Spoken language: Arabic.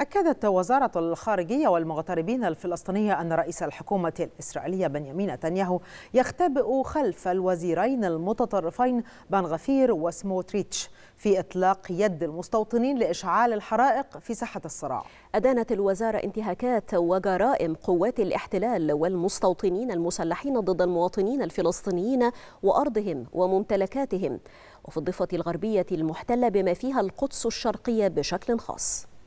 أكدت وزارة الخارجية والمغتربين الفلسطينية أن رئيس الحكومة الإسرائيلية بنيامين نتنياهو يختبئ خلف الوزيرين المتطرفين بن غفير وسموتريتش في إطلاق يد المستوطنين لإشعال الحرائق في ساحة الصراع أدانت الوزارة انتهاكات وجرائم قوات الاحتلال والمستوطنين المسلحين ضد المواطنين الفلسطينيين وأرضهم وممتلكاتهم وفي الضفة الغربية المحتلة بما فيها القدس الشرقية بشكل خاص